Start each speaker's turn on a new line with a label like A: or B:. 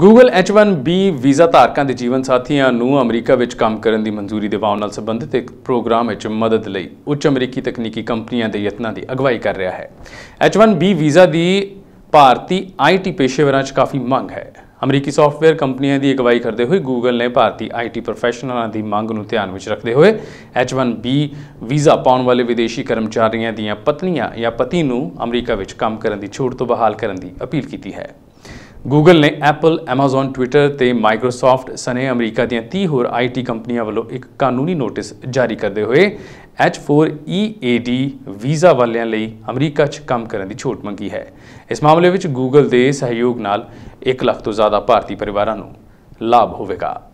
A: Google H1B visa ਧਾਰਕਾਂ ਦੇ ਜੀਵਨ ਸਾਥੀਆਂ ਨੂੰ ਅਮਰੀਕਾ ਵਿੱਚ ਕੰਮ ਕਰਨ ਦੀ ਮਨਜ਼ੂਰੀ ਦਿਵਾਉਣ ਨਾਲ ਸੰਬੰਧਿਤ ਇੱਕ ਪ੍ਰੋਗਰਾਮ ਵਿੱਚ ਮਦਦ ਲਈ ਉੱਚ ਅਮਰੀਕੀ ਤਕਨੀਕੀ ਕੰਪਨੀਆਂ ਦੇ ਯਤਨਾਂ ਦੀ ਅਗਵਾਈ ਕਰ ਰਿਹਾ ਹੈ H1B visa the Bharatiya IT ਪੇਸ਼ੇਵਰਾਂ 'ਚ ਕਾਫੀ ਮੰਗ ਹੈ ਅਮਰੀਕੀ ਸੌਫਟਵੇਅਰ ਕੰਪਨੀਆਂ ਦੀ ਅਗਵਾਈ ਕਰਦੇ ਹੋਏ ਗੂਗਲ ਨੇ ਭਾਰਤੀ ਆਈਟੀ ਪ੍ਰੋਫੈਸ਼ਨਲਾਂ ਦੀ ਮੰਗ ਨੂੰ ਧਿਆਨ ਵਿੱਚ ਰੱਖਦੇ ਹੋਏ H1B ਵੀਜ਼ਾ ਪਾਉਣ ਵਾਲੇ ਵਿਦੇਸ਼ੀ ਕਰਮਚਾਰੀਆਂ ਦੀਆਂ ਪਤਨੀਆਂ ਜਾਂ ਪਤੀ ਨੂੰ ਅਮਰੀਕਾ ਵਿੱਚ ਕੰਮ ਕਰਨ ਦੀ ਛੋਟ ਤੋਂ ਬਹਾਲ ਕਰਨ ਦੀ ਅਪੀਲ ਕੀਤੀ ਹੈ ਗੂਗਲ ਨੇ ਐਪਲ, Amazon, Twitter ਤੇ ਮਾਈਕਰੋਸਾਫਟ ਸਣੇ ਅਮਰੀਕਾ ਦੀਆਂ 30 ਹੋਰ ਆਈਟੀ ਕੰਪਨੀਆਂ ਵੱਲੋਂ ਇੱਕ ਕਾਨੂੰਨੀ ਨੋਟਿਸ ਜਾਰੀ ਕਰਦੇ ਹੋਏ H4EAD ਵੀਜ਼ਾ ਵਾਲਿਆਂ ਲਈ ਅਮਰੀਕਾ 'ਚ ਕੰਮ ਕਰਨ ਦੀ ਛੋਟ ਮੰਗੀ ਹੈ। ਇਸ ਮਾਮਲੇ ਵਿੱਚ ਗੂਗਲ ਦੇ ਸਹਿਯੋਗ ਨਾਲ 1 ਲੱਖ ਤੋਂ ਜ਼ਿਆਦਾ ਭਾਰਤੀ ਪਰਿਵਾਰਾਂ ਨੂੰ ਲਾਭ ਹੋਵੇਗਾ।